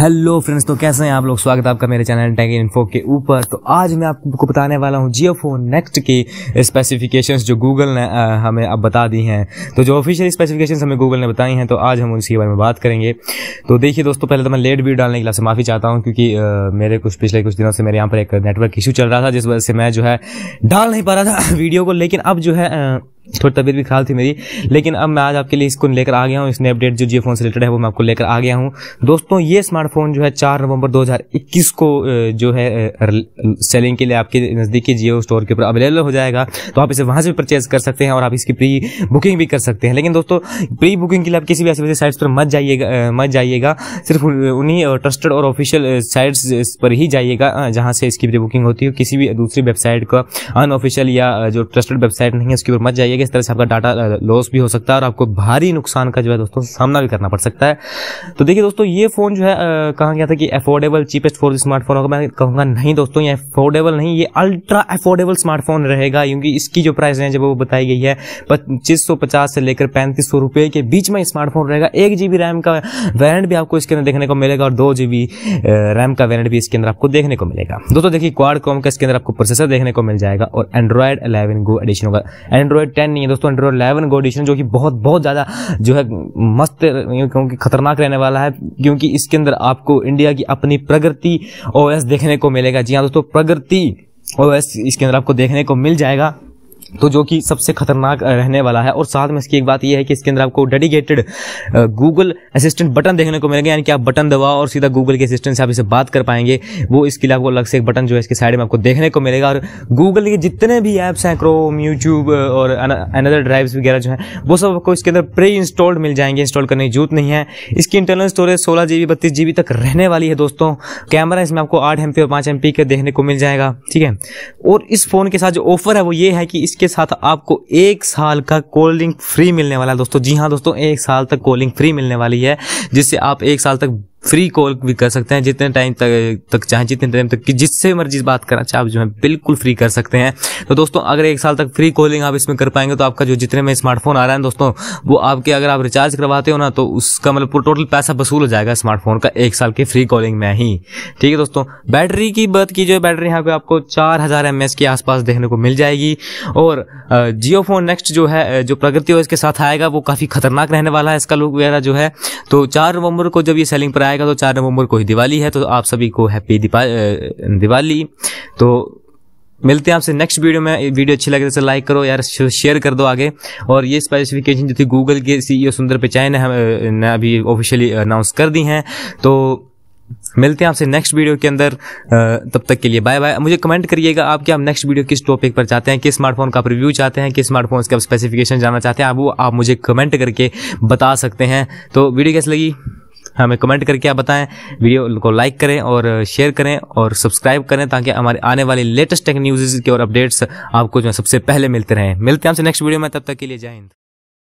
hello friends तो कैसे हैं आप लोग स्वागत है आपका मेरे चैनल टैग इन्फो के ऊपर तो आज मैं आपको बताने वाला हूं जियो फोन नेक्स्ट की स्पेसिफिकेशंस जो गूगल ने आ, हमें अब बता दी हैं तो जो ऑफिशियल स्पेसिफिकेशंस हमें गूगल ने बताई हैं तो आज हम उसके बारे में बात करेंगे तो देखिए दोस्तों पहले तो मैं लेट वीडियो डालने के लिए माफ़ी चाहता हूँ क्योंकि आ, मेरे कुछ पिछले कुछ दिनों से मेरे यहाँ पर एक नेटवर्क इशू चल रहा था जिस वजह से मैं जो है डाल नहीं पा रहा था वीडियो को लेकिन अब जो है थोड़ी तबीयत भी खराब थी मेरी लेकिन अब मैं आज आपके लिए इसको लेकर आ गया हूँ इसने अपडेट जो जियो फोन से रिलेटेड है वो मैं आपको लेकर आ गया हूँ दोस्तों ये स्मार्टफोन जो है चार नवंबर 2021 को जो है सेलिंग के लिए आपके नज़दीकी जियो स्टोर के ऊपर अवेलेबल हो जाएगा तो आप इसे वहाँ से भी परचेज कर सकते हैं और आप इसकी प्री बुकिंग भी कर सकते हैं लेकिन दोस्तों प्री बुकिंग के लिए आप किसी भी ऐसी वैसे साइट्स पर मत जाइएगा मत जाइएगा सिर्फ उन्हीं ट्रस्टेड और ऑफिशियल साइट्स पर ही जाइएगा जहाँ से इसकी प्री बुकिंग होती है किसी भी दूसरी वेबसाइट का अनऑफिशियल या जो ट्रस्टेड वेबसाइट नहीं है उसके ऊपर मत जाइएगा जाएगा इस तरह से आपका डाटा लॉस भी हो सकता है और आपको भारी नुकसान का जो है दोस्तों सामना भी करना पड़ सकता है तो देखिए दोस्तों ये फ़ोन जो है कहा गया था कि अफोर्डेबल चीपेस्ट फोर स्मार्टफोन होगा मैं कहूँगा नहीं दोस्तों ये अफोर्डेबल नहीं ये अल्ट्रा अफोर्डेबल स्मार्टफोन रहेगा क्योंकि इसकी जो प्राइस है जब वो बताई गई है पच्चीस से लेकर पैंतीस सौ के बीच में स्मार्टफोन रहेगा एक जी रैम का वेरियंट भी आपको इसके अंदर देखने को मिलेगा और दो जी रैम का वेरियंट भी इसके अंदर आपको देखने को मिलेगा दोस्तों देखिए क्वाड कॉम का इसके अंदर आपको प्रोसेसर देखने को मिल जाएगा और एंड्रॉयड 11 गो एडिशन होगा एंड्रॉयड टेन टेन नहीं है दोस्तों एंड्रॉयड इलेवन गो एडिशन जो कि बहुत बहुत ज़्यादा जो है मस्त क्योंकि खतरनाक रहने वाला है क्योंकि इसके अंदर आपको इंडिया की अपनी प्रगति ओएस देखने को मिलेगा जी हाँ दोस्तों प्रगति ओ इसके अंदर आपको देखने को मिल जाएगा तो जो कि सबसे खतरनाक रहने वाला है और साथ में इसकी एक बात यह है कि इसके अंदर आपको डेडिकेटेड गूगल असिस्टेंट बटन देखने को मिलेगा यानी कि आप बटन दबाओ और सीधा गूगल के असिस्टेंट से आप इसे बात कर पाएंगे वो इसके लिए आपको अलग से एक बटन जो है इसके साइड में आपको देखने को मिलेगा और गूगल के जितने भी ऐप्स हैं क्रोम यूट्यूब और अनदर ड्राइव्स वगैरह जो है वो सब आपको इसके अंदर प्री इंस्टॉल्ड मिल जाएंगे इंस्टॉल करने की जरूरत नहीं है इसकी इंटरनल स्टोरेज सोलह जी बी बत्तीस जी बी तक रहने वाली है दोस्तों कैमरा इसमें आपको आठ एम पी और पाँच एम पी का देखने को मिल जाएगा ठीक है और इस फ़ोन के साथ जो ऑफर है वो ये है कि इस इसके साथ आपको एक साल का कोल्ड ड्रिंक फ्री मिलने वाला है दोस्तों जी हाँ दोस्तों एक साल तक कोल्ड ड्रिंक फ्री मिलने वाली है जिससे आप एक साल तक फ्री कॉल भी कर सकते हैं जितने टाइम तक तक चाहे जितने टाइम तक जिससे मर्जी बात करना चाहे आप जो है बिल्कुल फ्री कर सकते हैं तो दोस्तों अगर एक साल तक फ्री कॉलिंग आप इसमें कर पाएंगे तो आपका जो जितने में स्मार्टफोन आ रहा है दोस्तों वो आपके अगर आप रिचार्ज करवाते हो ना तो उसका मतलब टोटल पैसा वसूल हो जाएगा स्मार्टफोन का एक साल के फ्री कॉलिंग में ही ठीक है दोस्तों बैटरी की बात की जाए बैटरी यहाँ पे आपको चार हज़ार एम के आसपास देखने को मिल जाएगी और जियो फोन नेक्स्ट जो है जो प्रगति हो इसके साथ आएगा वो काफ़ी खतरनाक रहने वाला है इसका लुक वगैरह जो है तो चार नवंबर को जब ये सेलिंग पर आएगा आएगा तो चार नवंबर को ही दिवाली है तो आप सभी को हैप्पी दिवाली तो मिलते हैं आपसे नेक्स्ट वीडियो में वीडियो अच्छी लगे तो लाइक करो यार शेयर कर दो आगे और ये स्पेसिफिकेशन जो थी गूगल के सीईओ सुंदर पिचाई ने हमें अभी ऑफिशियली अनाउंस कर दी हैं तो मिलते हैं आपसे नेक्स्ट वीडियो के अंदर तब तक के लिए बाय बाय मुझे कमेंट करिएगा आप क्या आप नेक्स्ट वीडियो किस टॉपिक पर चाहते हैं किस स्मार्टफोन का रिव्यू चाहते हैं किस स्मार्टफोन का स्पेसिफिकेशन जानना चाहते हैं आप वो आप मुझे कमेंट करके बता सकते हैं तो वीडियो कैसे लगी हमें कमेंट करके आप बताएं वीडियो को लाइक करें और शेयर करें और सब्सक्राइब करें ताकि हमारे आने वाले लेटेस्ट टेक न्यूज़ के और अपडेट्स आपको जो है सबसे पहले मिलते रहें मिलते हैं हमसे नेक्स्ट वीडियो में तब तक के लिए जय हिंद